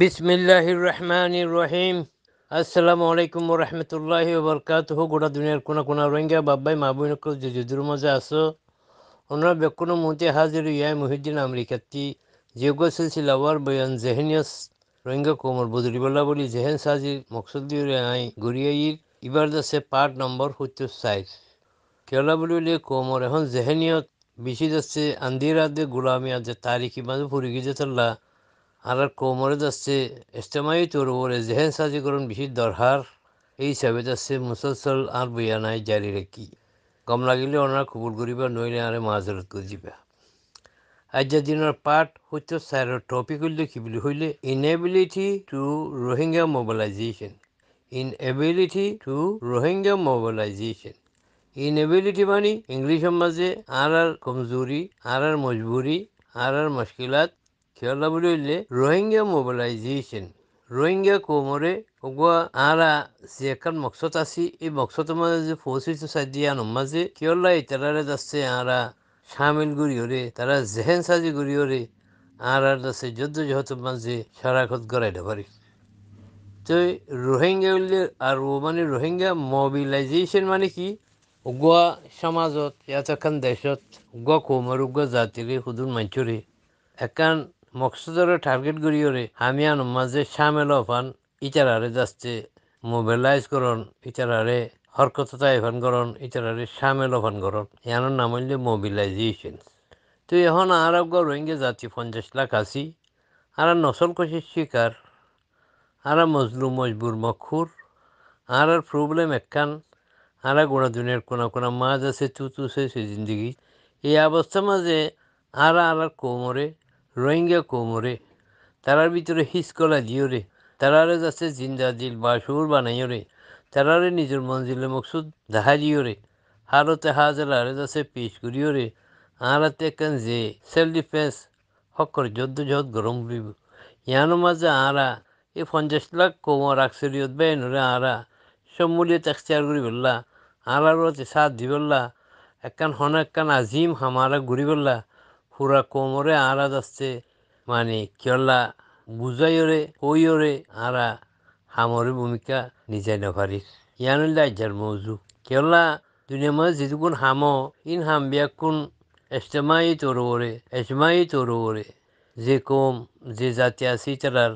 বিসমিল্লাহির রহমানির রহিম আসসালামু আলাইকুম রহমতুল্লাহ বরকাত গোটা দুনিয়ার কোনা কোনো রোহিঙ্গা বাব্বাই মাহবুনক যে যুদ্ধর মাঝে আসো ওনারা বেকুনো মুহূর্তে হাজির ইয়াই মুহিদ্দিন আমেরিকাতি যোগ সিলসিলাওয়ার বয়ান জেহেনিয়াস রোহিঙ্গা কোমর বদরিবল্লা বলি জেহেন সাজির মকসুদ্দি আই গুরিয়াইর ইবার দাসে পার্ট নম্বর সত্তর সাইজ কেলা বলিলে কোমর এখন জেহেনিয়ত বেশি যাচ্ছে আন্দিরাদে গুলামিয়া যে তারিখি মাঝে ফুরিগি যে আলার কোমরে যাচ্ছে ইস্তেমাই তরুবরে জেহেন সাজিকরণ বেশি দরকার এই হিসাবে যাচ্ছে মুসলসল আর নাই জারি রাখি কম লাগিলে ওনারা কবুল করিবা নইলে আরে মাজরত করিবা আজিয়া দিনৰ পাঠ সূত্য চাইৰৰ টপিক কি বুলি হ'লে inability to Rohingya mobilization inability to Rohingya mobilization inability মানে ইংলিশের মাঝে আর আর কমজোরি আর আর মজবুরি আর আর মুশকিলাত কেরলা বুলি উল্লে রোহিঙ্গা মোবিলাইজেশন রোহিঙ্গা কোমরে ওগুয়া আরা যে একখান মকসদ আছে এই মকসদ মাঝে যে ফৌসি সুসাইড দিয়ে আনো মাঝে কেরলা ইতারারে যাচ্ছে আরা সামিল গুড়ি ওরে তারা জেহেন সাজি গুড়ি ওরে আর আর দাসে যুদ্ধ যেহত মাঝে সারাখত গড়াই দেবারি তো রোহিঙ্গা উল্লে আর ও মানে রোহিঙ্গা মোবিলাইজেশন মানে কি উগুয়া সমাজত ইয়াত এখন দেশত উগুয়া কোমর উগুয়া জাতিরে সুদূর মাঞ্চরে একান মকসুদরে টার্গেট করিয়রে হামিয়ান মাঝে সামেল ফান ইচারারে যাচ্ছে মোবাইলাইজ করন ইচারারে হরকততা এফান করন ইচারারে সামেল ফান করন এর নাম হইলে মোবিলাইজেশন তো এখন আর রোহিঙ্গা জাতি পঞ্চাশ লাখ আছি আর নসল কষি শিকার আর মজলু মজবুর মক্ষুর আর আর প্রবলেম একখান আর গোড়া দুনিয়ার কোনা কোনা মাছ আছে চুচু সে জিন্দগি এই অবস্থা মাঝে আর আর কোমরে রোহিঙ্গা কোমরে তারার ভিতরে হিসকলা দিও রে তারারে যাচ্ছে জিন্দা দিল বাসুর বানাইও রে তারারে নিজের মঞ্জিলে মকসুদ দেখা দিও রে হারতে হাজারে যাচ্ছে পিস করিও রে আরাতে কেন যে সেলফ ডিফেন্স হকর যদ্দ যদ গরম বিব ইয়ানো মাঝে আরা এই পঞ্চাশ লাখ কোমর আকসরিয়ত বেনরে আরা সম্মূলিয়ত এখতিয়ার করি বললা আরার সাত দিবল্লা একখান হন একখান আজিম হামারা ঘুরি বললা কোমরে ಕೋಮರೆ যাচ্ছে মানে কেলা বুঝাইরে কইরে আরা হামরে ভূমিকা নিজাই নভারি ইয়ানুল দায়ের মৌজু কেলা দুনিয়া মাঝে যেটুকুন হাম ইন হাম কোন এস্টেমাই তরুরে এজমাই তরুরে যে কম যে জাতি আছি তারার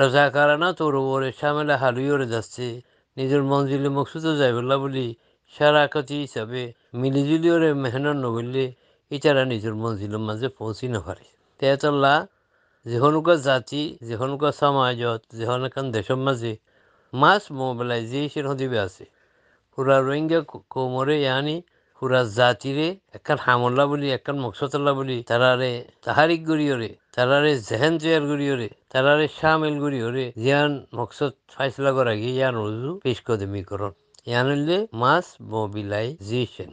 রাজাকারানা তরুরে সামেলা হালুইরে যাচ্ছে নিজের মঞ্জিলে মকসুদও যাইবলা বলি কাতি হিসাবে মিলিজুলিওরে মেহনত নবললে ইটারা নিজের মঞ্জিলের মাঝে পৌঁছি নপারে তেতলা যেহনুকা জাতি যেহনুকা সমাজত এখন দেশের মাঝে মাস মোবিলাইজেশন হদিবে আছে পুরা রোহিঙ্গা কোমরে ইয়ানি পুরা জাতিরে একখান হামলা বলি একখান মকসতলা বলি তারারে তাহারিক গড়িয়রে তারারে জেহেন চেয়ার গড়িয়রে তারারে শামিল গড়িয়রে জিয়ান মকসদ ফাইসলা করা গিয়ে ইয়ান রুজু পেশ কদমি করন ইয়ান হইলে মাস মোবিলাইজেশন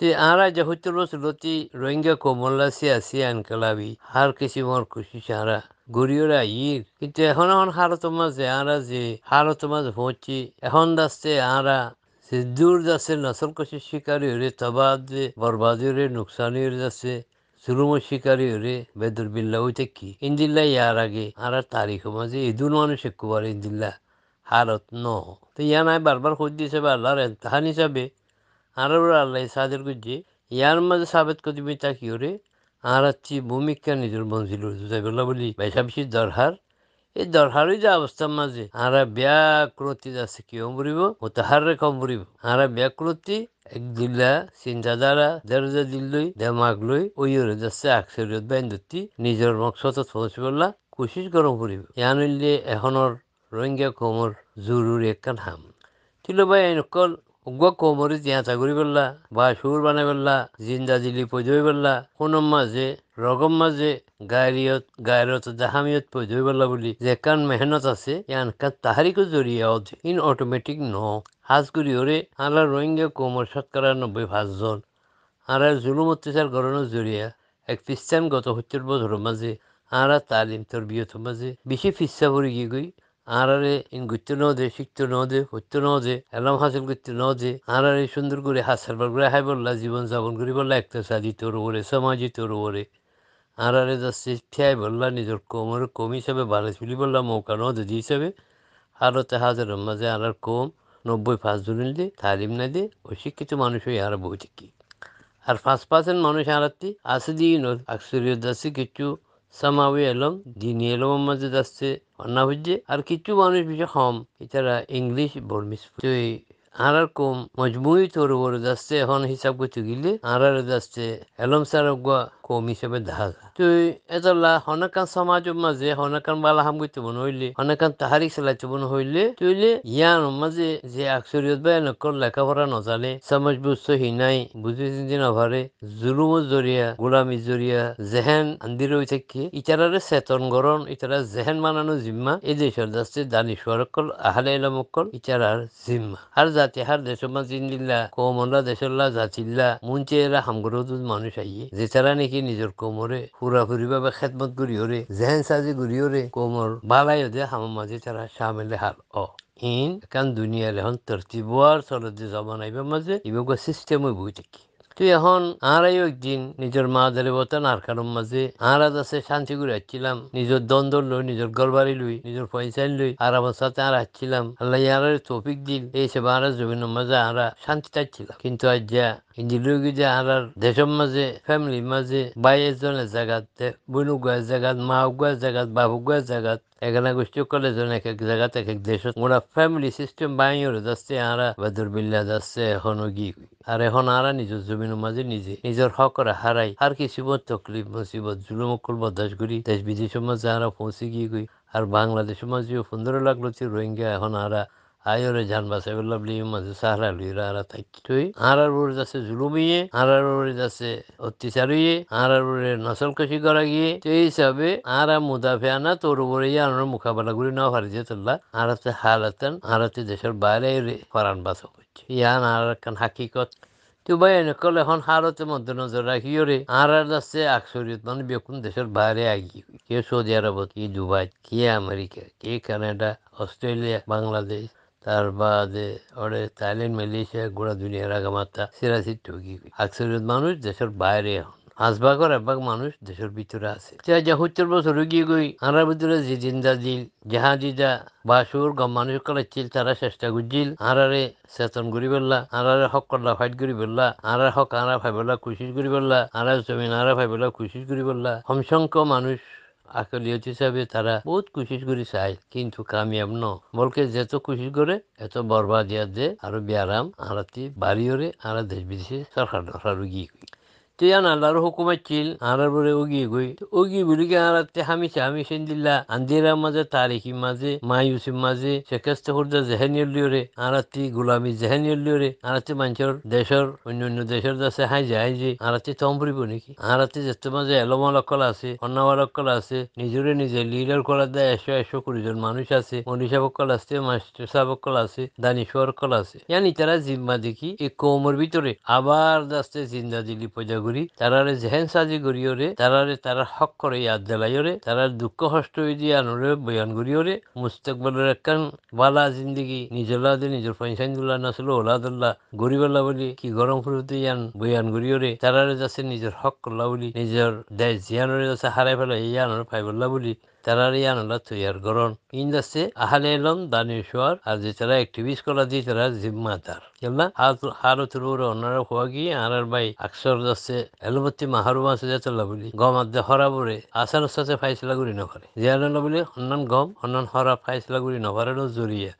તે આરા જહુચલોસ લોતી রোহিঙ্গা કોમલ્લા સે আনকালাবি হার હાર খুশি કુશિશ આરા গরিয়রা ইর কিন্তু এখন এখন তোমার যে আরা যে হার তোমার হচ্ছে এখন দাসছে আরা যে দূর যাচ্ছে নসল কষে শিকারি হরে তবাদ যে বরবাদি হরে নুকসানি হরে যাচ্ছে সুরুম শিকারি হরে বেদুর বিল্লা ওইতে কি ইন্দিল্লা ইয়ার আগে আরা তারিখ মাঝে ইদুর মানুষ একবার ইন্দিল্লা হারত ন তো ইয়া নাই বারবার খোঁজ দিয়েছে বা আল্লাহর এন্তাহান হিসাবে ಅರವರ ಅಲ್ಲೈ ಸಾದಿರ್ಗುಜ್ಜಿ ಯಾರ ಮದ ಸಾಬತ್ ಕದಿಮಿ ತಾಕಿಯೋರೆ আরাচ্ছি ভূমিকা নিজের মঞ্জিল বলা বলি বেশাবেশি দরহার এই দরহারই যে অবস্থার মাঝে আরা ব্যাকৃতি আছে কি অমরিব ও তাহারে কমরিব আরা ব্যাকৃতি এক দিল্লা চিন্তাধারা দেরজা দিল্লই দেমাগ লই ওইরে যাচ্ছে আকসরিয়ত বাইন্দতি নিজের মকসদত পৌঁছবলা কোশিশ গরম করিব ইয়ানিলে এখনর রোহিঙ্গা কমর জরুরি একখান হাম তিলো ভাই আইনকল উগ্র কোমরি তিয়া চাকরি করলা বা সুর বানাই করলা জিন্দা জিলি পৈধ করলা কোনম মাঝে রগম মাঝে গায়রিয়ত গায়রত জাহামিয়ত পৈধ করলা বুলি যে কান মেহনত আছে ইয়ান কান তাহারিকো জড়িয়ে ইন অটোমেটিক ন হাজ করি ওরে আলা রোহিঙ্গা কোমর শতকরা নব্বই পাঁচজন আরা জুলুম অত্যাচার গরণের জড়িয়া এক খ্রিস্টান গত সত্তর বছর মাঝে আরা তালিম বিয়ত মাঝে বেশি ফিসা পড়ে গিয়ে গই আরারে ইন গুত্তে নদে শিখতে নদে হইতে দে এলাম হাসিল করতে দে আরারে সুন্দর করে হাসার বার করে হাই বললা জীবন যাপন করি বললা একটা সাজি তোর ওরে সমাজি তোর ওরে আরারে যাচ্ছে ফিয়াই বললা নিজের কোমর কম হিসাবে বালিশ বুলি বললা মৌকা নদে দে হিসাবে আরতে হাজার মাঝে আরার কম নব্বই পাঁচ জনের দিয়ে তালিম না দিয়ে অশিক্ষিত মানুষ হয়ে আর বই থাকি আর পাঁচ পার্সেন্ট মানুষ আরাতি আসে দিয়ে নর আকসরিয়ত যাচ্ছে কিছু সামাবি এলম দিন এলমের মাঝে যাচ্ছে না বুঝছে আর কিছু মানুষ বেশি হম এছাড়া ইংলিশ বর্মিস আর কম মজমুই তোর বড় যাচ্ছে এখন হিসাব করতে গেলে আর যাচ্ছে এলম স্যার কম হিসেবে দেখা যায় তো এতলা হনাকান সমাজ মাঝে হনাকান বালা হাম করতে মনে হইলে হনাকান তাহারি চালাইতে মনে হইলে তুইলে ইয়ান মাঝে যে আকসরিয়ত বা এনেকর লেখাপড়া নজালে সমাজ বুঝতে হিনাই বুঝে চিন্তি নভারে জুলুম জরিয়া গোলামী জরিয়া জেহেন আন্দি রয়ে থাকি ইতারারে চেতন গরণ ইতারা জেহেন মানানো জিম্মা এই দেশের দাস্তে দানি সোয়ারকল আহালে এলাম এলামকল ইতারার জিম্মা আর জাতি হার দেশমা জিন্দিল্লা কৌমল্লা দেশল্লা জাতিল্লা মুঞ্চে এরা হামগুরো মানুষ আইয়ে যেতারা নাকি থাকি নিজের কোমরে ফুরা ফুরিভাবে খেদমত করি ওরে জেহেন সাজি ঘুরি ওরে কোমর বালাই ওদের হামার মাঝে তারা সামেলে হাল অ ইন কান দুনিয়ার এখন তরতিব আর চলতে জমা নাইবার মাঝে ইবাগ সিস্টেমে বই থাকি তুই এখন আর একদিন নিজের মা ধরে বতেন আর কারণ মাঝে আর আজ আছে শান্তি করে আসছিলাম নিজের দ্বন্দ্ব লই নিজের গরবারি লই নিজের পয়সা লই আর আমার সাথে আর আসছিলাম আল্লাহ আর তৌফিক দিল এই সেবা আর জমিনের মাঝে আর শান্তি চাচ্ছিলাম কিন্তু আজ যা ইঞ্জিনিয়ারিং যে আর দেশের মাঝে ফ্যামিলির মাঝে বাইরের জনের জায়গাতে বোন গায়ের জায়গাত মা উগার জায়গাত বাপ উগার জায়গাত ह्या গোষ্ঠী केल्यो जावन एक एक जगात एक एक देश म्हूण फॅमिली सिस्टम बांयोर जास्ते हारा বাদুর বিল্লা যাচ্ছে এখনো গি আর এখন আরা নিজের জমিনের মাঝে নিজে নিজের হকর হারাই আর কিছু তকলিফ মুসিবত জুলুম অকল বরদাস্ত করি দেশ বিদেশের মাঝে আরা পৌঁছে গিয়ে আর বাংলাদেশের মাঝে পনেরো লাখ লোচি রোহিঙ্গা এখন আরা আয়রে জান বাসে লাভলি মাঝে সাহারা লুই আরা থাকি হারার বড় যাচ্ছে জুলুমিয়ে হারার বড় যাচ্ছে অত্যাচার হইয়ে হারার বড় নসল কষি করা গিয়ে সেই হিসাবে আরা মুদাফে আনা তোর উপরে আনার মোকাবেলা করে না যে তোলা আরাতে হারাতেন আরাতে দেশের বাইরে ফরান বাস করছে ইয়ান আর একখান হাকিকত তো ভাই এনেকল এখন হারতে মধ্যে নজর রাখিও রে আর আছে আকসরিয়ত মানে বেকুন দেশের বাইরে আগি কে সৌদি আরবত কি দুবাই কে আমেরিকা কে কানাডা অস্ট্রেলিয়া বাংলাদেশ ત્યાર বাদে ઓડે થાઇલેન્ડ মালয়েশিয়া গোড়া দুনিয়ার আগামাতা সিরাসি ঠকি আকসরিয়ত মানুষ দেশের বাইরে আসবাগর একভাগ মানুষ দেশের ভিতরে আছে যা সত্তর বছর গিয়ে গই আনার ভিতরে যে জিন্দা দিল যাহা দিদা বাসুর গম মানুষ করাচ্ছিল তারা চেষ্টা করছিল আনারে চেতন করি পেললা আনারে হক করলা ফাইট করি পেললা আনার হক আনা ফাইবেলা কোশিস করি পেললা আনার জমিন আনা ফাইবেলা কোশিস করি পেললা সমসংখ্য মানুষ আকলীয়ত হিসাবে তারা বহুত কোশিশ করে চায় কিন্তু কামিয়াব ন বলকে যেত কোশিশ করে এত বরবাদিয়া দে আরো ব্যারাম আরতি বাড়ি হরে আরা দেশ বিদেশে সরকার ধরা রুগী tiyan alar hukumatçil arar bure ogi goy ogi bulge arat te hamise hamisen dilla andira maze tarihi maze mayusin maze şekaste hurda zehen yolluyor arati gulami zehen yolluyor arati mançor দেশর অন্যান্য দেশের কাছে হাইজে হাইজে আরাতে তম্পরিব নাকি আরাতে যেতে মাঝে এলোমালকল আছে অন্যাবালকল আছে নিজরে নিজে লিডার কলার দেয় একশো একশো কুড়ি জন মানুষ আছে মনীষা বক্কল আছে মাস্টার সাবকল আছে দানিশ্বর কল আছে জানি তারা জিম্মা দেখি এই কোমর ভিতরে আবার দাস্তে জিন্দা দিলি পয়দা করি তারারে জেহেন সাজি গড়িয়রে তারারে তারা হক করে ইয়াদ দেলাইয়রে তারার দুঃখ হষ্ট হয়ে দিয়ে আনরে বয়ান গড়িয়রে মুস্তাকবালের একান বালা জিন্দিগি নিজলাদে নিজের পঞ্চায়েতুল্লাহ নাছিল ওলাদুল্লাহ গরিবাল্লা বলি কি গরম ফুরুতে ইয়ান বয়ান গড়িয়রে তারারে যাচ্ছে নিজের হক করলা বলি নিজের দেশ জিয়ানরে যাচ্ছে হারাই ফেলা ইয়ানরে ফাইবল্লা বলি terariano tuyar goron indase ahalelon danishwar azitara activist kola ditara zimmatar kelna haratul ur onara khwagi arar bai aksar dase elbati maharuma se jatala boli gom adde horabure asar sache faisla guri nokare jiyana boli onnan gom onnan hora faisla guri nokare no juriya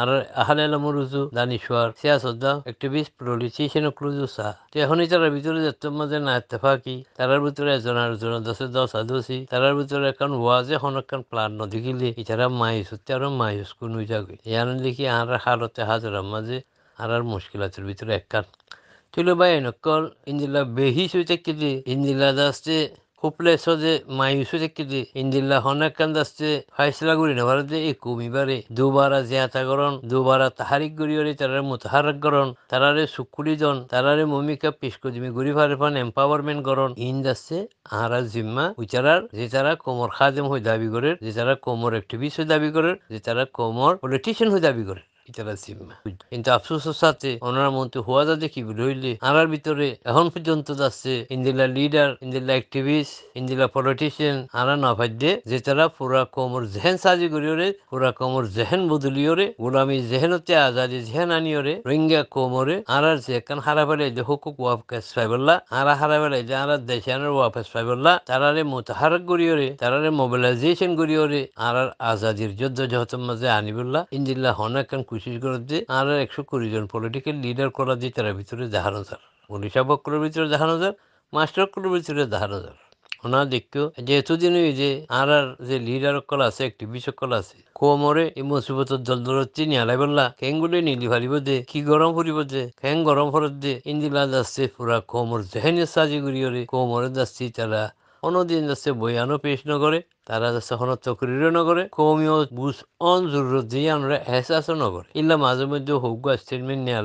আর আহাল আলমর রুজু দানিশওয়ার সিয়াসদ্দা activist politician ক্লুজু সাহা তো এখনই তার ভিতরে যত মাঝে না ইত্তেফাকি তারার ভিতরে এজন আর জন দশে দশ আদোসি তারার ভিতরে এখন ওয়াজে এখন প্লান নদিকিলে ইতারা মাইস হতে আরো মাইস কোন যাবে ইয়ান দেখি আর হালতে হাজরার মাঝে আর আর মুশকিলাতের ভিতরে একখান চলো ভাই নকল ইঞ্জিলা বেহিস হইতে কিলে ইন্দিলা দাসে ಕುಪ್ಲೇಸೋದೆ ಮಾಯುಸುದಕ್ಕಿದೆ ಇಂದಿಲ್ಲ ಹೊನ್ನಕ್ಕಂದಸ್ತೆ ಫೈಸಲಾ ಗುರಿನ ವರದೆ ಏಕು ಮಿಬರೆ দুবার জিয়াতা গরণ দুবার তাহারিক গুরিয়রে তারারে মুতাহারক গরণ তারারে সুকুলি দন তারারে মমিকা পিসকুদিমি গুরি ফারেফান এম্পাওয়ারমেন্ট ইন ইন্দাসে আহারা জিম্মা উচারার যে তারা কোমর খাদেম হয়ে দাবি করে যে তারা কোমর অ্যাক্টিভিস্ট হয়ে দাবি করে যে তারা কোমর পলিটিশিয়ান হয়ে দাবি করে কিন্তু আফসোসের সাথে ওনার হওয়া রইলে আনার ভিতরে এখন পর্যন্ত যাচ্ছে ইন্দিলা লিডার ইন্দিলা অ্যাক্টিভিস্ট ইন্দিলা পলিটিশিয়ান আনা না ভাইদে যে তারা পুরা কোমর জেহেন সাজি করিওরে পুরা কোমর জেহেন বদলিওরে গোলামি জেহেনতে আজাদি জেহেন আনিওরে রোহিঙ্গা কোমরে আনার যে এখন হারা ফেলে যে হুকুক ওয়াপকাশ ফাইবল্লা আরা হারা ফেলে যে আনার দেশে আনার ওয়াপকাশ ফাইবল্লা তারারে মোতাহারক করিওরে তারারে মোবিলাইজেশন করিওরে আনার আজাদির যুদ্ধ যত মাঝে আনিবুল্লাহ ইন্দিল্লা হনাকান যে আর একশো কুড়ি জন পলিটিক্যাল লিডার করা যে তারা ভিতরে জাহান হাজার বক্রের ভিতরে জাহান হাজার মাস্টারক্রের ভিতরে জাহান হাজার ওনার দেখিও যে এতদিন ওই যে আর আর যে লিডার কল আছে একটিভি সকল আছে কোমরে এই মুসিবত জল হচ্ছে নিয়ালাই বললা কেঙ্গুলে নিলি ফালিব দে কি গরম ফুরিব দে কেং গরম ফরত দে ইন্দিলা যাচ্ছে পুরা কোমর যেহেন সাজি গুড়িয়ে কোমরে যাচ্ছি তারা অনদিন যাচ্ছে বইয়ানো পেশ নকরে তারা যাচ্ছে কোনো চকরিরও নকরে কমিও বুঝ অন জরুরত যে আমরা এহসাসও নকরে ইল্লা মাঝে মধ্যে হোক স্টেটমেন্ট নিয়ে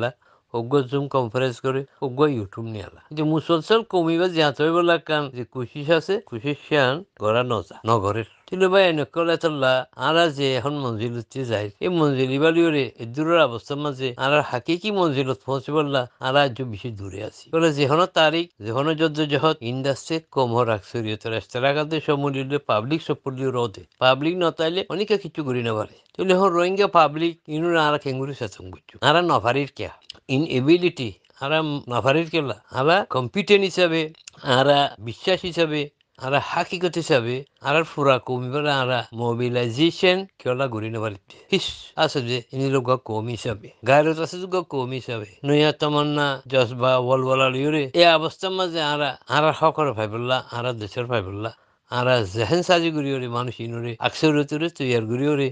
उगो जूम कॉन्फ्रेंस करे उगो ইউটিউব नहीं आला যে মুসলসল কমিবা জিয়াত হইব লাগান যে কুশিস আছে কুশিস শান গড়া নজা নগরের ছিল ভাই নকলে তল্লা আরা যে এখন মঞ্জিল উঠতে যায় এই মঞ্জিল ইবালিওরে দূরের অবস্থার মাঝে আর হাকি কি মঞ্জিলত পৌঁছবল্লা আর আজ বেশি দূরে আছি বলে যেহন তারিখ যেহন যজ্ঞ জহত ইন্ডাস্ট্রি কম হরাক সরিয়ত রাস্তাঘাটে সমুলিলে পাবলিক সপলি রোধে পাবলিক নতাইলে অনেকে কিছু করি না পারে তাহলে এখন রোহিঙ্গা পাবলিক ইনুরা আর কেঙ্গুরি শাসন করছো আর নফারির কেয়া ইন এবিলিটি হারা নাফারির কেলা আরা কম্পিটেন্ট হিসাবে আরা বিশ্বাস হিসাবে আরা হাকিকত হিসাবে আরা ফুরা কমিবেলা আরা মোবিলাইজেশন কেলা ঘুরি নেবার হিস আছে যে ইনি লোক কম হিসাবে গায়রত আছে যে কম হিসাবে নইয়া তামান্না জজবা ওয়ালওয়ালা লিউরে এই অবস্থার মাঝে আরা হারা হকর ভাইবল্লা আরা দেশের ভাইবল্লা আরা জেহেন সাজি গুড়িওরে মানুষ ইনোরে আকসরতরে তৈয়ার ওরে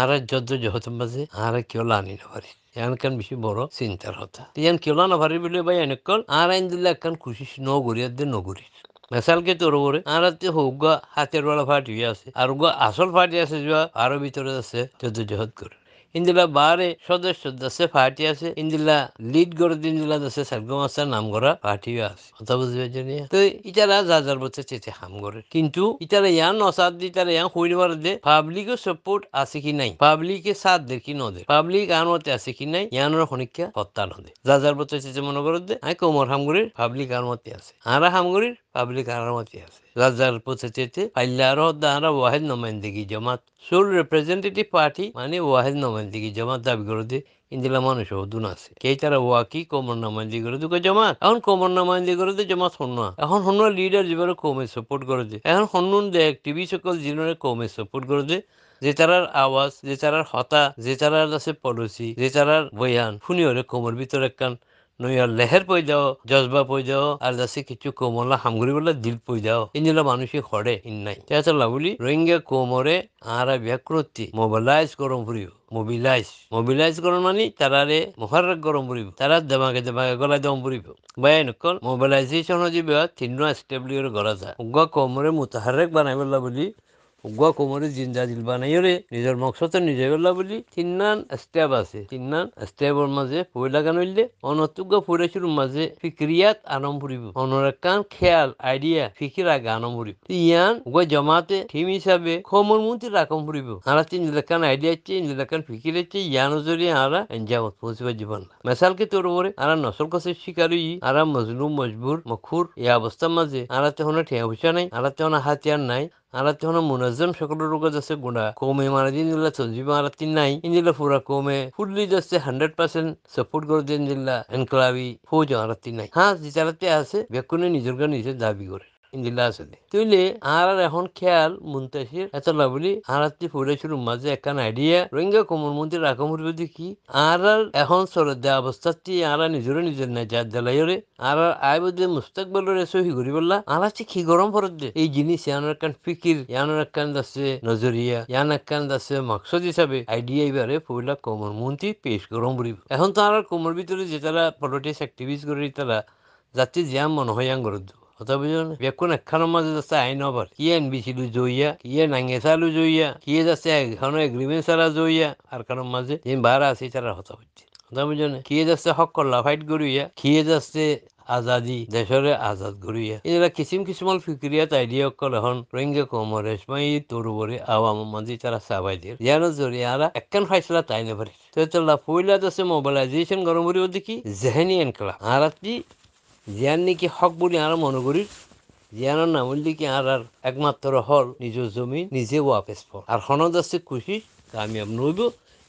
আর যদ্দ হতো মাঝে আর কেউ লানি না পারি এখন বেশি বড় চিন্তার কথা ইয়ান কেউ লানা পারি বলে ভাই এনেক আর আইন দিলে এখন খুশি নগরি আর দিয়ে নগরি মেশালকে তোর ওরে আর তো হোক গা হাতের বেলা ফাটি আছে আর গা আসল ফাটি আছে যা আরো ভিতরে আছে যত জহত করে ইন্দিলা বারে সদস্য দশে পার্টি আছে ইন্দিলা লিড করে ইন্দিলা দশে দাসে আছে নাম করা পার্টি আছে কথা বুঝবে জানি তো ইতারা যা যার বলতে চেতে হাম করে কিন্তু ইতারা ইয়ান নসাদ দি ইতারা ইয়ান হইল বার দে পাবলিকও সাপোর্ট আছে কি নাই পাবলিকে সাথ দে কি নদে পাবলিক আনতে আছে কি নাই ইয়ানোর সমীক্ষা হত্যা নদে যা যার বলতে চেতে মনে করে দে আই কোমর হাম করে পাবলিক আনতে আছে আরা হাম করে পাবলিক আরামতে আছে ഗസർ പൊസിച്ചേച്ച് അല്ലാറോ দাঁড়া ওয়াহেদ নমাইন্দিগি জমাত সোল রিপ্রেজেন্টেটিভ পার্টি মানে ওয়াহেদ নমাইন্দিগি জমাত দাবি করতে ইন্দিলা মানুষ হদুন আছে কে তারা ওয়াকি কমর নামাইন্দি করে দুকে জমা এখন কমর নামাইন্দি করে দে জমাত হন্যা এখন হন্যা লিডার যেবারে কমে সাপোর্ট করে দে এখন হন্নুন দেখ টিভি সকল জিনরে কমে সাপোর্ট করে দে যে তারার আওয়াজ যে তারার হতা যে তারার আছে পলিসি যে তারার বয়ান শুনিওরে কোমর ভিতরে কান নৈয়ার লেহের পই যাও জজবা পই যাও আর যাচ্ছে কিছু কোমলা হামগুড়ি বলে দিল পই যাও ইঞ্জিলা মানুষই হরে ইন্নাই চেয়াচল্লা বলি রোহিঙ্গা কোমরে আর ব্যাকৃতি মোবাইলাইজ করম ফুরিও মোবিলাইজ মোবিলাইজ করন মানে তারারে মহারাগ গরম পড়িব তারা দেমাকে দেমাকে গলায় দম পড়িব বাই নকল মোবিলাইজেশন হজিব তিন্ন স্টেবলিয়র গলা যায় উগ্র কোমরে মোতাহারেক বানাইবলা বুলি উগুয়া কোমরে জিন্দা দিল বানাইও রে নিজের মকসদ নিজে গেলা বলি তিননান স্টেপ আছে তিননান স্টেপর মাঝে ফুই লাগান হইলে অনতুজ্ঞা ফুরাইছিল মাঝে ফিক্রিয়াত আরম্ভ করিব অনর কান খেয়াল আইডিয়া ফিকির আগে ইয়ান উগুয়া জমাতে থিম হিসাবে খমর মন্ত্রী রাখম করিব আর তিন লেখান আইডিয়া হচ্ছে লেখান ফিকির হচ্ছে ইয়ান জড়িয়ে আরা এনজামত পৌঁছিবার জীবন মেসাল কে তোর বরে আরা নসল কাছে শিকারই আরা মজলুম মজবুর মখুর এই অবস্থার মাঝে আরা তেহনে ঠেয়া ভুষা নাই আরা তেহনে হাতিয়ার নাই আরাতি হন মুনাজম সকল রোগ যাচ্ছে গুণা কমে মারা মানে দিন দিল্লা চলজি মারাতি নাই ইন্দিল্লা পুরা কমে ফুডলি যাচ্ছে হান্ড্রেড পার্সেন্ট সাপোর্ট করে দিন দিল্লা এনক্লাবি ফৌজ আরাতি নাই হ্যাঁ যে চালাতে আছে বেকুনে নিজের নিজে দাবি করে ইংলা আসলে আর এখন খেয়াল মুন্তাসির এতলা বলি আর আত্মি ফুরেছিল মাঝে একখান আইডিয়া রোহিঙ্গা কমর মন্দির রাকমুর বদি দেখি আর আর এখন সরদ দেওয়া অবস্থাটি আর নিজরে নিজের নাই যার জ্বালাইরে আর আর আয় বদে মুস্তাকবলরে সহি ঘুরি বললা আর আছে কি গরম ফরত দে এই জিনিস ইয়ানোর একখান ফিকির ইয়ানোর একখান দাসে নজরিয়া ইয়ান একখান দাসে মকসদ হিসাবে আইডিয়া এবারে ফুলা কমর মন্দির পেশ গরম বলিব এখন তো আর কোমর ভিতরে যে তারা পলিটিক্স অ্যাক্টিভিস্ট করে তারা জাতি মনে হয় আঙ্গর હોતા બીજો ને વ્યક્તિને ખણમાં જશે આઈનો પર કીએ બીસીલું જોઈએ કીએ નાંગેસાલું જોઈએ કીએ જશે ઘણો એગ્રીમેન્ટ સારા જોઈએ আর কারণ মাঝে যে বারা আছে তারা হতা হচ্ছে হতা বুঝো কি কিয়ে যাচ্ছে হক করলা ফাইট করিয়া কিয়ে যাচ্ছে আজাদি দেশরে আজাদ ঘুরিয়া এরা কিসিম কিসিমল ফিক্রিয়াত আইডিয়া অকল এখন রোহিঙ্গা কমর রেশমাই তরুবরে আওয়াম মাঝে তারা সাবাই দিয়ে যেন জড়িয়ে আরা একখান ফাইসলা তাই নেভারে তো চল্লা ফুইলা যাচ্ছে মোবাইলাইজেশন গরম করিব দেখি জেহেনি এনকলা আর জিয়ার নাকি হক বলে আর মনে করি জিয়ানোর নাম হইলে কি আর আর একমাত্র হল নিজ জমি নিজে ওয়াপেস ফল আর হনদ আছে খুশি কামিয়াব নইব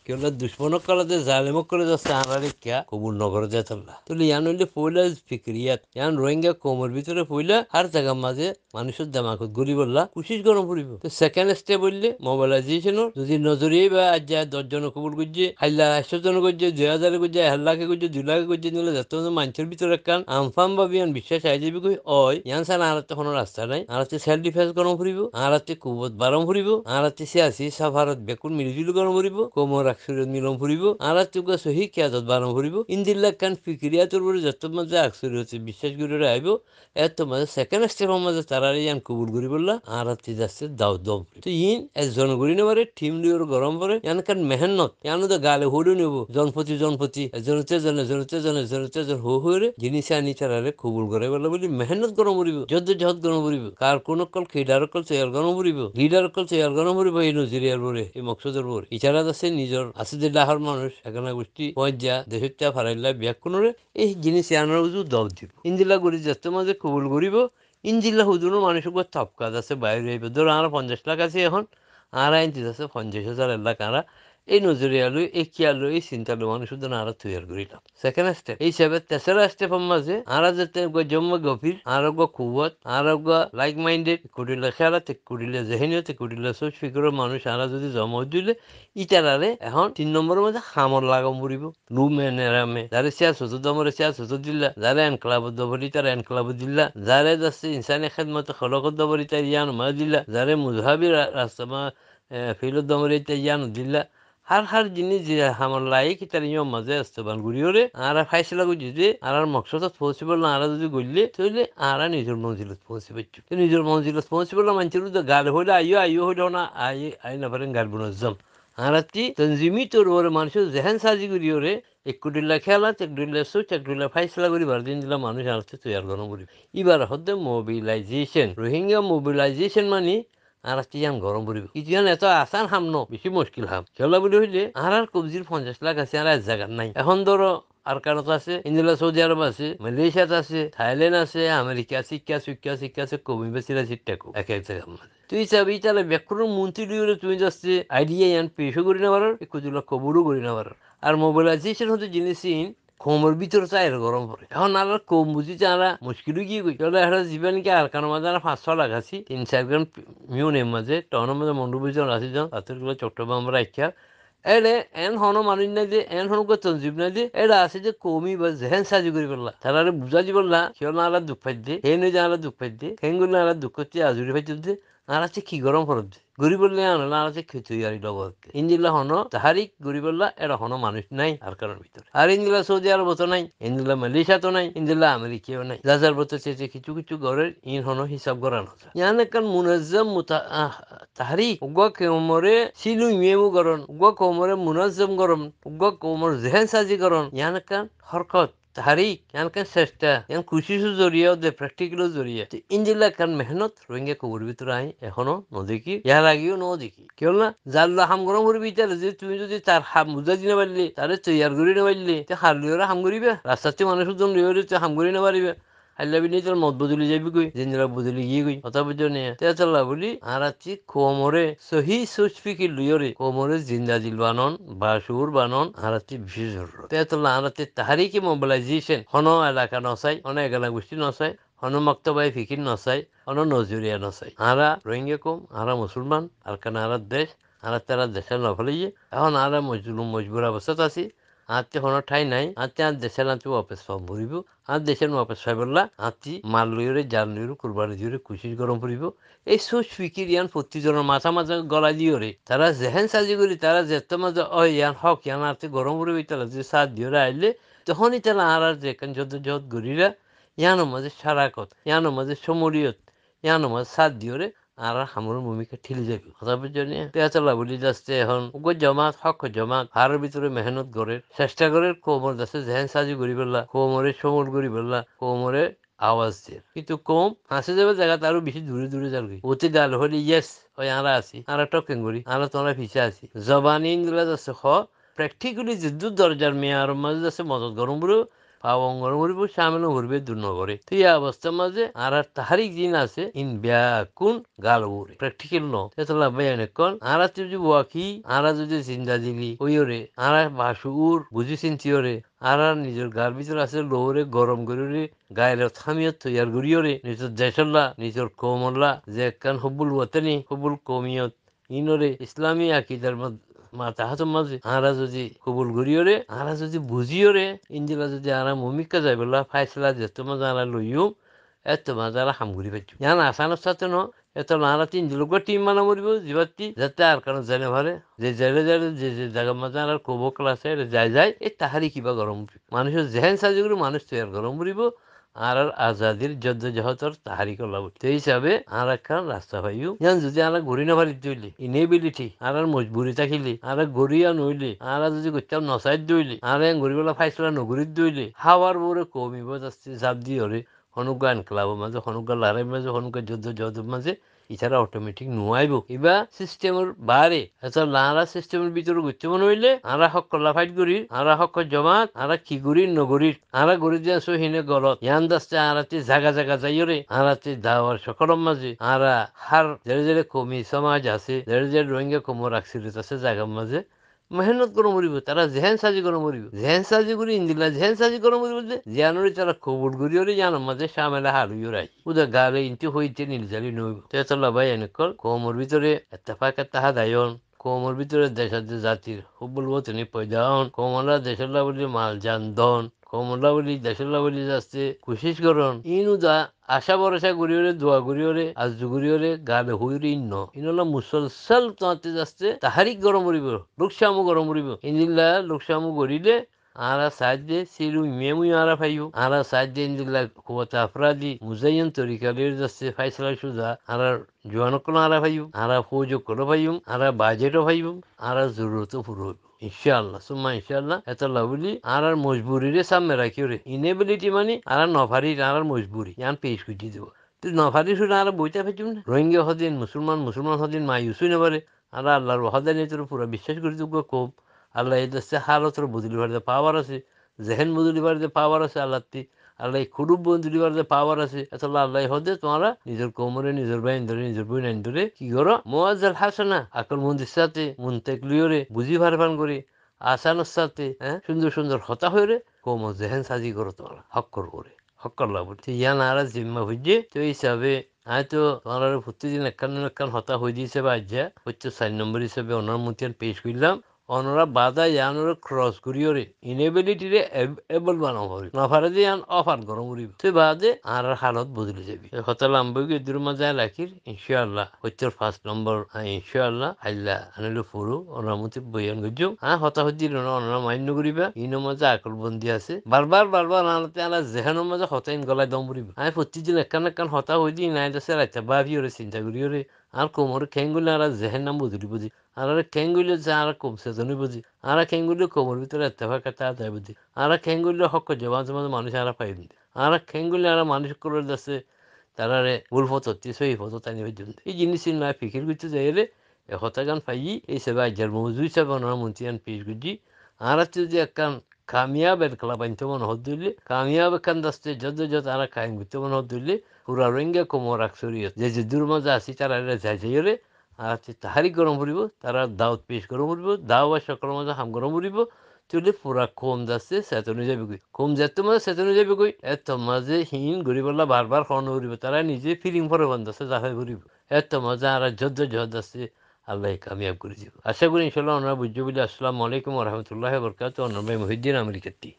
কেউলা দুশ্মনক কালাতে জালেম করে যাচ্ছে আনারিকা কবুর নগর যেতাম না তাহলে ইয়ান হইলে পইলা ফিক্রিয়াত ইয়ান রোহিঙ্গা কোমর ভিতরে পইলা আর জায়গা মাঝে মানুষের দামাকত গলি বললা কুশিস গরম পড়িব তো সেকেন্ড স্টেপ হইলে মোবাইলাইজেশন যদি নজরিয়ে বা আজ যায় দশজন কবুল করছে হাইলা একশো জন করছে দুই হাজার করছে এক লাখে করছে দুই লাখে করছে নিলে যত মানুষের ভিতরে কান আমফাম বা বিয়ান বিশ্বাস আই যাবি কই অয় ইয়ান সান আর কোনো রাস্তা নাই আর সেলফ ডিফেন্স গরম ফুরিব আর কুবত বারম ফুরিব আর আসি সাফারত বেকুন মিলিজুলি গরম ফুরিব কোমর আকচুরিয়ত মিলন ফুৰিব আলাতুকা চহী কেয়াজত বানাম ফুৰিব ইন্দিল্লা কান তোর বলে যত মাঝে মাজে হচ্ছে বিশ্বাস কৰি আইব এত মাজে ছেকেণ্ড ষ্টেপৰ মাজে তাৰাৰে ইয়ান কবুল করি বললা আর হাতে যাচ্ছে দাও দম তো ইন এস জনগরি নেবারে টিম লিওর গরম পরে ইয়ান কান মেহনত ইয়ান তো গালে হড়ু নেব জনপতি জনপতি জনতে জনে জনতে জনে জনতে জন হো হয়ে জিনিস আনি তারারে কবুল করে বলে বলি মেহনত গরম করিব যত যত গরম করিব কার কোন কল খেডার কল চেয়ার গরম করিব লিডার কল চেয়ার গরম করিব এই নজিরিয়ার বলে এই মকসদের বলে ইচারা যাচ্ছে নিজের আসিদুল্লাহর মানুষ এখানে গোষ্ঠী মজ্জা দেশের চা ফারাইল্লা ব্যাকুণরে এই জিনিস আনার উজু দব দিব ইন্দিল্লা গরি যাতে মাঝে কবুল করিব ইন্দিল্লা হুজুনো মানুষের তাপ কাজ আছে বাইরে ধরো আর পঞ্চাশ লাখ আছে এখন আর আইনটি আছে পঞ্চাশ হাজার লাখ আরা এই নজরিয়ালৈ এই আলু এই চিন্তালৈ মানুহ সুদান আৰা তৈয়াৰ লওঁ ছেকেণ্ড ষ্টেপ এই হিচাপে তেচৰা ষ্টেপৰ মাজে আৰা যাতে জন্ম গভীৰ আৰোগ্য কুৱত আৰোগ্য লাইক মাইণ্ডেড কৰিলে খেলা ত্যাগ কৰিলে জেহেনীয় ত্যাগ কৰিলে চব ফিকৰৰ মানুহ আৰা যদি জন্ম দিলে ইটাৰাৰে এখন তিনি নম্বৰৰ মাজে সামৰ লাগম পৰিব মে নেৰামে যাৰে চিয়া চতু দমৰে চিয়া চতু দিলা যাৰে এন ক্লাবত দবৰি তাৰ এন ক্লাবত দিলা যাৰে যাচ্ছে ইনচানী খেদমতে খলকত দবৰি তাৰ ইয়ান মা দিলা যাৰে মুজাহাবি ৰাস্তা মা ফিলত দমৰি তাৰ ইয়ান দিলা আর হার জিনিস যে আমার লাই কি তার ইমাম মাঝে আসতে পান ঘুরিওরে আর ফাইসলা গুজি যে আর আর মকসদত পৌঁছিবল না আর যদি গইলে তাহলে আর নিজের মঞ্জিল পৌঁছে পারছো নিজের মঞ্জিল পৌঁছিবল না মানুষের তো গাল হইলে আইও আইও হইল না আই আই না পারেন গাল বুনজম আর রাত্রি তঞ্জিমি তোর ওরে মানুষের জেহেন সাজি করিওরে একটুল্লা খেলা একটুল্লা সুচ একটুল্লা ফাইসলা করি বার দিন দিলা মানুষ আনতে তৈরি করা করি এবার হতে মোবিলাইজেশন রোহিঙ্গা মোবিলাইজেশন মানে আর আজকে যান গরম পড়বে জান এত আসান হামন বেশি মুশকিল হাম খেলা বলি হইলে আর আর কবজির পঞ্চাশ লাখ আছে আর এক জায়গার নাই এখন ধরো আর কারো আছে ইন্দিরা সৌদি আরব আছে মালয়েশিয়াতে আছে থাইল্যান্ড আছে আমেরিকা শিক্ষা শিক্ষা শিক্ষা আছে কবি বেশিরা টেকো এক এক জায়গার জায়গা মানে। তুই চাবি তাহলে ব্যাকরণ মন্ত্রী তুমি যাচ্ছে আইডিয়া ইয়ান পেশও করি না পারার কুজুলা কবরও করি না পারার আর মোবাইল আছে সেটা হচ্ছে জিনিস কোমর ভিতর চায়ের গরম পড়ে এখন আর কম বুঝি যারা মুশকিল কি গই চলে একটা জীবন কি আর কারণ মাঝে পাঁচশো লাগাছি তিন চার গ্রাম মিউনের মাঝে টনের মাঝে মন্ডু বুঝে আসি যান তাতে চট্টগ্রাম রাখিয়া এরে এন হন মানুষ নাই যে এন হন তঞ্জিব নাই যে এরা আছে যে কমি বা জেহেন সাজি করি পারলা তারা বুঝা দিব না কেউ না দুঃখ পাই দিয়ে সেই নই যে দুঃখ পাই দিয়ে সেগুলো আলা দুঃখ আজুরি পাই দিয়ে নাৰাচে কি গৰম হৰত গরিবল্লা আনলা আছে খেতে ইয়ারি লগত ইন্দিলা হনো তাহারিক গরিবল্লা এরা হনো মানুষ নাই আর কারণ ভিতরে আর ইন্দিলা সৌদি আরব তো নাই ইন্দিলা মালয়েশিয়া তো নাই ইন্দিলা আমেরিকাও নাই যাজার বত চেয়েছে কিছু কিছু ঘরের ইন হনো হিসাব করা নজা ইয়ান একখান মুনাজ্জম তাহারিক উগ্র কোমরে সিলু ইয়েমু গরণ উগ্র কোমরে মুনাজ্জম গরণ উগ্র কোমর জেহেন সাজি গরণ ইয়ান একখান হরকত তাহারিক यानी চেষ্টা এন यानी कोशिशों जरिए दे प्रैक्टिकल তো ইঞ্জিলা इन মেহনত রোহিঙ্গা কবর ভিতরে আই এখনো নদেখি ইয়ার আগেও ন দেখি কেউ না জাল্লা হাম গরম করবি তাহলে যে তুমি যদি তার হাম বুঝা না পারলি তাহলে তৈয়ার করি না পারলি হারলিওরা হাম করিবে রাস্তাতে মানুষের জন্য লিওরে হাম করি না পারিবে হাইলা বিলি তোর মত বদলি যাবি কই জেনরা বদলি গিয়ে কই কথা বুঝো নে তেতলা আচ্ছা বলি আরাচি কোমরে সহি সুচ ফিকি লুয়রে কোমরে জিন্দা দিল বানন বা সুর বানন আরাচি বিশেষ তেতলা আচ্ছা আরাচি তাহারিকি মোবিলাইজেশন হন এলাকা নসাই অনেক এলাকা গোষ্ঠী নসাই হনুমক্তবাই ফিকির নসাই হন নজরিয়া নসাই আরা রোহিঙ্গা কম আরা মুসলমান আর কেন আরা দেশ আর তারা দেশের নফলে এখন আরা মজলুম মজবুর অবস্থাত আছি আজকে হওয়ার ঠাই নাই আজকে আজ দেশের আজ অফিস সব ভরিব আজ দেশের অফিস পাই বললা আজকে মাল লইরে জাল লইরে কুরবানি জুড়ে কুচি গরম পড়িব এই সব স্বীকিরিয়ান প্রতিজনের মাথা মাঝে গলা দিয়ে তারা যেহেন সাজি করি তারা জেঠ মাঝে অ ইয়ান হক ইয়ান আজকে গরম পড়িব তারা যে সাজ দিয়ে আইলে তখন তারা আর আর যে যত যত গরিরা ইয়ানো মাঝে সারাকত ইয়ানো মাঝে সমরিয়ত ইয়ানো মাঝে সাজ দিয়ে আর হামর ভূমিকা ঠিল যাবে হতাবের জন্য তেয়াচালা বলি যাচ্ছে এখন উগো জমাত হক জমাত হার ভিতরে মেহনত করে চেষ্টা করে কোমর যাচ্ছে জেহেন সাজি করি পেলা কোমরে সমল করি পেলা কোমরে আওয়াজ দিয়ে কিন্তু কম হাসে যাবে জায়গাতে আরো বেশি দূরে দূরে যাবে অতি গাল হলে ইয়েস ওই আরা আছি আরা টকেন করি আরা তোমরা পিছিয়ে আছি জবানি ইন্দুলা যাচ্ছে হ প্র্যাকটিক্যালি যুদ্ধ দরজার মেয়ার মাঝে যাচ্ছে মদত গরম বুড়ো পাওয়ঙ্গর মরিব সামনে এই অবস্থা মাঝে আর আর তাহারিক দিন আছে ইন ব্যাকুন গাল উড়ে প্র্যাকটিক্যাল ন এতলা বেয়ান এখন আর যদি ওয়াকি আর যদি চিন্তা দিলি আর বুঝি আর আর নিজের গার আছে লোহরে গরম করে গায়ের থামিয়ত তৈয়ার ওরে নিজের জেসল্লা নিজের কৌমল্লা যে কান হবুল ওতেনি হবুল কমিয়ত ইনরে ইসলামী আকিদার মধ্যে মা তাহাতম মাঝে আহারা যদি কবুল ঘুরিও রে আহারা যদি বুঝিও রে ইন্দিরা যদি আরা মমিকা যাই বলা ফাইসলা যে তোমা যারা লইও এত মাঝে আরা হাম ঘুরি পাইছো জান আসানোর সাথে ন এত নারা তিন লোক টিম মানা মরিব জীবাতি যাতে আর কারণ জানে ভরে যে জায়গা জায়গা যে যে জায়গা মাঝে আর কোবো ক্লাসে যায় যায় এ তাহারি কিবা গরম মানুষের জেহেন সাজু করে মানুষ তৈরি গরম মরিব আর আজাদির যদ্দ জহতর তাহারি করলাম সেই হিসাবে আর একখান রাস্তা পাইও যেন যদি আর ঘুরি না ফারি দইলি ইনেবিলিটি আর আর মজবুরি থাকিলি আর গড়িয়া নইলি আর যদি গোচ্ছাম নসাইত দইলি আর এন গড়িবেলা ফাইসলা নগরীত দইলি হাওয়ার বোরে কমিব যাচ্ছে জাপ দিয়ে হরে হনুকা এনক্লাবের মাঝে হনুকা লারের মাঝে হনুকা যুদ্ধ যুদ্ধের মাঝে ইছাড়া অটোমেটিক নোয়াইব ইবা সিস্টেমের বারে এটা লাহারা সিস্টেমের ভিতরে মনে হইলে আরা হক কলাফাইট করি আরা হক জমাত আরা কি করি নগরীর আরা গরি যে আসো হিনে গলত ইয়ান দাস্তে আরাতে জাগা জাগা রে আরাতে দাওয়ার সকল মাঝে আরা হার যেরে যেরে কমি সমাজ আছে যেরে যেরে রোহিঙ্গা কমর আছে জায়গার মাঝে মেহনত করে মরিব তারা জেহেন সাজি করে মরিব জেহেন সাজি করে ইন্দিলা জেহেন সাজি করে মরিব যে জিয়ানোরে তারা খবর করিওরে জানার মাঝে সামেলা হারুইও রাই উদা গালে ইনটি হইতে নির্জালি নইব তেতলা ভাই এনেকল কোমর ভিতরে একটা ফাঁকা তাহা দায়ন কোমর ভিতরে দেশের যে জাতির হুবুল বতনি পয়দান কোমলা দেশের বলি মাল জান দন কমলাবলী দেশলাবলী যাচ্ছে কুশিস করন ইনু যা আশা ভরসা করিওরে দোয়া ওরে আজ করিওরে গালে হইরে ইন্ন ইনলা মুসলসল তোমাতে যাচ্ছে তাহারি গরম উড়িব লোকসামু গরম উড়িব ইন্দিল্লা লোকসামু গড়িলে আরা সাহায্যে সিরু মেমু আরা ফাইও আরা সাহায্যে ইন্দিল্লা কুয়াত আফরাদি মুজাইন তরিকালের যাচ্ছে ফাইসলা সুজা আরা জোয়ানকল আরা ফাইব আরা ফৌজকল ফাইব আরা বাজেটও ফাইব আরা জরুরত পুরো ইনশাল্লাহ সুম্মা ইনশাল্লাহ এত লাভলি আর আর মজবুরি রে সামনে রাখি রে ইনেবিলিটি মানে আর আর নফারি আর আর মজবুরি ইয়ান পেশ খুঁজি দেব তুই নফারি শুনে আর বইতে ফেচুম না রোহিঙ্গা হদিন মুসলমান মুসলমান হদিন মায়ুসই নেবারে আর আল্লাহর ওহাদানি তোর পুরো বিশ্বাস করি তোকে কোপ আল্লাহ এই দেশে হালতর বদলি যে পাওয়ার আছে জেহেন বদলি পারতে পাওয়ার আছে আল্লাহ আল্লাহ খুরুব বন্ধু যে পাওয়ার আছে আসলে আল্লাহ হদে তোমরা নিজের কোমরে নিজের বাইন ধরে নিজের বই নাইন ধরে কি করো মোয়াজাল হাসানা আকল মন্দির সাথে মন তেকলিওরে বুঝি ভান করে আসানোর সাথে হ্যাঁ সুন্দর সুন্দর হতা হয়ে রে কোম জেহেন সাজি করো তোমরা হক্কর করে হক্কর লাভ ইয়া আর জিম্মা হইজে তো এই হিসাবে হয়তো তোমার প্রতিদিন একখান একখান হতা হয়ে দিয়েছে বা আজ্ঞা হচ্ছে চার নম্বর হিসাবে ওনার মতিয়ান পেশ করলাম অনরা বাধা ইয়ান ওরে ক্রস করিওরে ইনেবিলিটিরে এবল বানাও হরি নফারে যে ইয়ান অফার গরম উড়িব সে বাদে আর হালত বদলে যাবি কথা লাম্বই গিয়ে দূর মাঝে রাখির ইনশাআল্লাহ হচ্ছর ফার্স্ট নম্বর ইনশাআল্লাহ আল্লাহ আনিলো ফুরু অনামতি বয়ান গজ্জু হ্যাঁ হতা হচ্ছিল না মান্য করিবা ইন মাঝে আকল বন্দি আছে বারবার বারবার আনতে আনা জেহানোর মাঝে ইন গলায় দম উড়িব প্রতি দিন একখান একখান হতা হই নাই দাসে রাইতা ভাবি ওরে চিন্তা করি ওরে আর কোমর খেঙ্গুলে আর জেহেন নাম বুঝলি বুঝি আর খেঙ্গুলো যে আর কমছে জানি বুঝি আর খেঙ্গুলো কোমর ভিতরে এত এত্তেফা তা আদায় বুঝি আর খেঙ্গুলো হক যে মাঝে মাঝে মানুষ আর পাই দিন আর খেঙ্গুলো আর মানুষ করে যাচ্ছে তারা রে ভুল ফতো সেই ফতো তানি হয়ে দিন এই জিনিস না ফিকির করতে যাই রে হতা গান পাইই এই সেবা আজ্জার মজুই সেবা না মন্ত্রী আন পিস গুজি আর আরা যদি একখান কামিয়াব এর খেলা বানতে মনে হত দিলে কামিয়াব এখান দাস্তে যত যত আর কাহিন করতে মনে হত দিলে পুরা রোহিঙ্গা কোমর আকসরিয়ত যে যে দূর মাঝে আসি তারা যাই যাই রে আচ্ছা তাহারি গরম ফুৰিব তারা দাৱত পেষ্ট গৰম ফুৰিব দাৱ বা চক্ৰৰ হাম গৰম ফুৰিব তেতিয়াহ'লে পূৰা কম যাচ্ছে চেতনি যাবিগৈ কম যাতে মানে চেতনি যাবিগৈ এত মাজে হিন ঘূৰি পেলাই বাৰ বাৰ খৰণ ফুৰিব তাৰা নিজে ফিলিং ফৰ বন্ধ আছে যাহে ঘূৰিব এত মাজে আর যত যত আছে আল্লাহ কামিয়াব করে দিব আশা করি ইনশাল্লাহ ওনারা বুঝতে বলে আসসালামু আলাইকুম রহমতুল্লাহ বরকাত অনর্বাই মহিউদ্দিন আমেরিকাতি